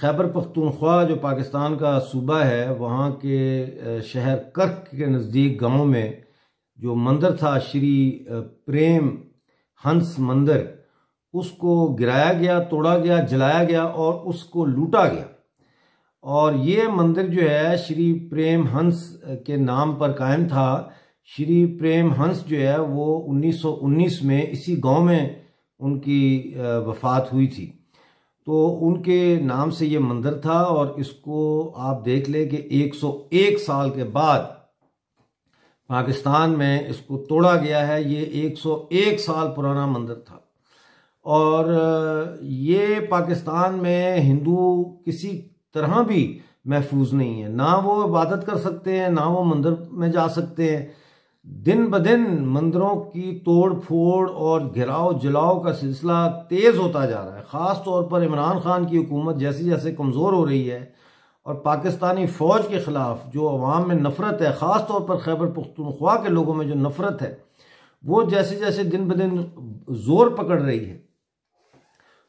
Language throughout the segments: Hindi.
खैबर पख्तूनख्वा जो पाकिस्तान का सूबा है वहाँ के शहर कर्क के नज़दीक गांव में जो मंदिर था श्री प्रेम हंस मंदिर उसको गिराया गया तोड़ा गया जलाया गया और उसको लूटा गया और ये मंदिर जो है श्री प्रेम हंस के नाम पर कायम था श्री प्रेम हंस जो है वो 1919 में इसी गांव में उनकी वफात हुई थी तो उनके नाम से ये मंदिर था और इसको आप देख लें कि 101 साल के बाद पाकिस्तान में इसको तोड़ा गया है ये 101 साल पुराना मंदिर था और ये पाकिस्तान में हिंदू किसी तरह भी महफूज नहीं है ना वो इबादत कर सकते हैं ना वो मंदिर में जा सकते हैं दिन ब दिन मंदिरों की तोड़ फोड़ और घिराव जलाओ का सिलसिला तेज़ होता जा रहा है ख़ास तौर पर इमरान खान की हुकूमत जैसे जैसे कमज़ोर हो रही है और पाकिस्तानी फ़ौज के ख़िलाफ़ जो अवाम में नफ़रत है ख़ास तौर पर खैबर पुख्तनख्वा के लोगों में जो नफ़रत है वो जैसे जैसे दिन ब दिन ज़ोर पकड़ रही है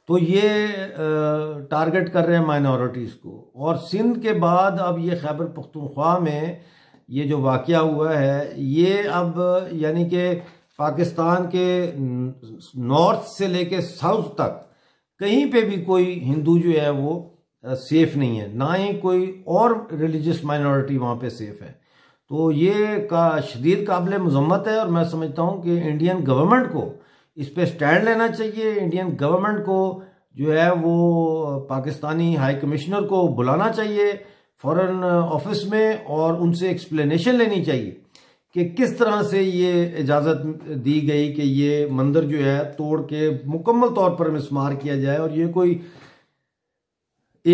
तो ये टारगेट कर रहे हैं माइनॉरिटीज़ को और सिंध के बाद अब ये खैबर पुख्तनख्वा में ये जो वाक़ हुआ है ये अब यानी कि पाकिस्तान के नॉर्थ से लेके साउथ तक कहीं पे भी कोई हिंदू जो है वो सेफ नहीं है ना ही कोई और रिलीजियस माइनॉरिटी वहाँ पे सेफ है तो ये का शदीद काबिल मजम्मत है और मैं समझता हूँ कि इंडियन गवर्नमेंट को इस पर स्टैंड लेना चाहिए इंडियन गवर्नमेंट को जो है वो पाकिस्तानी हाई कमिश्नर को बुलाना चाहिए फॉरेन ऑफिस में और उनसे एक्सप्लेनेशन लेनी चाहिए कि किस तरह से ये इजाज़त दी गई कि ये मंदिर जो है तोड़ के मुकम्मल तौर पर मिसमार किया जाए और ये कोई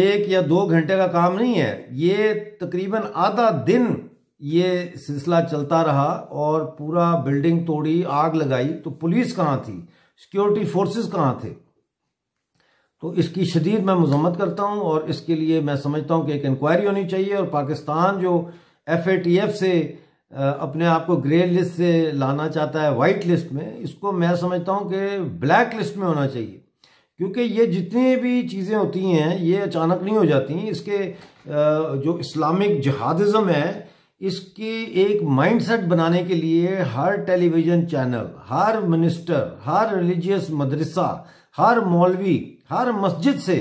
एक या दो घंटे का काम नहीं है ये तकरीबन आधा दिन ये सिलसिला चलता रहा और पूरा बिल्डिंग तोड़ी आग लगाई तो पुलिस कहाँ थी सिक्योरिटी फोर्सेस कहाँ थे तो इसकी शदीद मैं मजम्मत करता हूँ और इसके लिए मैं समझता हूँ कि एक इंक्वायरी होनी चाहिए और पाकिस्तान जो एफ ए टी एफ से अपने आप को ग्रे लिस्ट से लाना चाहता है वाइट लिस्ट में इसको मैं समझता हूँ कि ब्लैक लिस्ट में होना चाहिए क्योंकि ये जितनी भी चीज़ें होती हैं ये अचानक नहीं हो जाती इसके जो इस्लामिक जहादिज़म है इसकी एक माइंडसेट बनाने के लिए हर टेलीविजन चैनल हर मिनिस्टर हर रिलीजियस मदरसा हर मौलवी हर मस्जिद से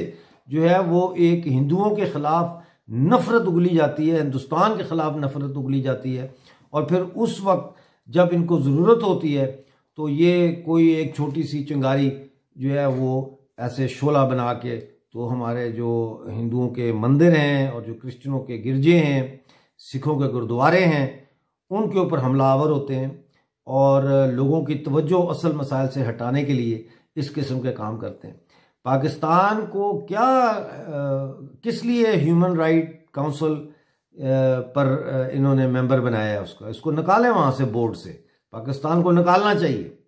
जो है वो एक हिंदुओं के खिलाफ नफरत उगली जाती है हिंदुस्तान के खिलाफ नफरत उगली जाती है और फिर उस वक्त जब इनको ज़रूरत होती है तो ये कोई एक छोटी सी चिंगारी जो है वो ऐसे शोला बना के तो हमारे जो हिंदुओं के मंदिर हैं और जो क्रिश्चनों के गिरजे हैं सिखों के गुरुद्वारे हैं उनके ऊपर हमलावर होते हैं और लोगों की तवज्जो असल मसाइल से हटाने के लिए इस किस्म के काम करते हैं पाकिस्तान को क्या आ, किस लिए ह्यूमन राइट काउंसिल पर इन्होंने मेंबर बनाया है उसका इसको निकालें वहाँ से बोर्ड से पाकिस्तान को निकालना चाहिए